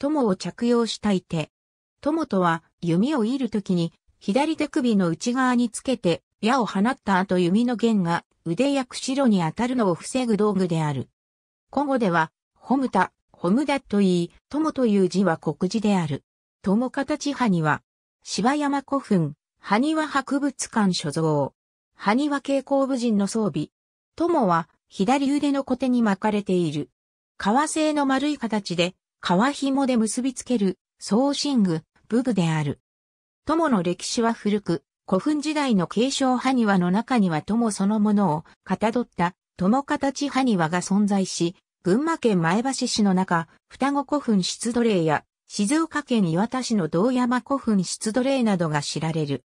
友を着用したいて。友とは、弓を射るときに、左手首の内側につけて、矢を放った後弓の弦が腕や釧路に当たるのを防ぐ道具である。古語では、ホムタ、ホムダと言い、友という字は国字である。友形派には、芝山古墳、埴輪博物館所蔵。埴輪蛍光部人の装備。友は、左腕の小手に巻かれている。革製の丸い形で、川紐で結びつける、送信具、武具である。友の歴史は古く、古墳時代の継承埴輪の中には友そのものをかたどった友形埴輪が存在し、群馬県前橋市の中、双子古墳出土例や、静岡県磐田市の道山古墳出土例などが知られる。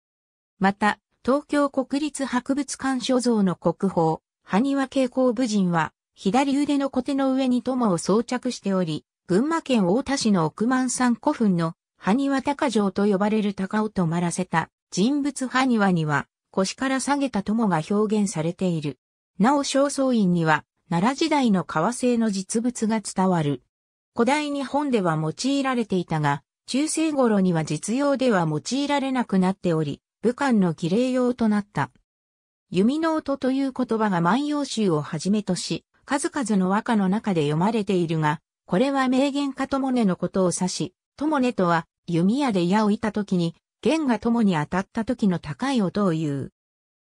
また、東京国立博物館所蔵の国宝、埴輪蛍光武人は、左腕のコテの上に友を装着しており、群馬県太田市の億万山古墳の埴輪鷹城と呼ばれる鷹を止まらせた人物埴輪には腰から下げた友が表現されている。なお正倉院には奈良時代の革製の実物が伝わる。古代日本では用いられていたが、中世頃には実用では用いられなくなっており、武漢の儀礼用となった。弓の音という言葉が万葉集をはじめとし、数々の和歌の中で読まれているが、これは名言家友根のことを指し、友根とは弓矢で矢を射た時に、弦がもに当たった時の高い音を言う。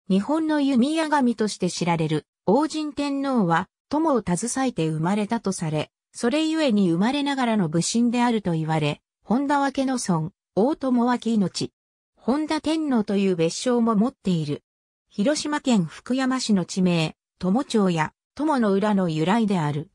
日本の弓矢神として知られる王神天皇は友を携えて生まれたとされ、それゆえに生まれながらの武神であると言われ、本田分の孫、大友分命。本田天皇という別称も持っている。広島県福山市の地名、友町や友の裏の由来である。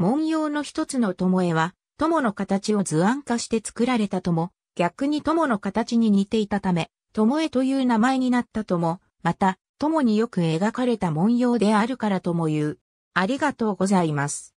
文様の一つの巴は、友の形を図案化して作られたとも、逆に友の形に似ていたため、巴という名前になったとも、また、友によく描かれた文様であるからとも言う。ありがとうございます。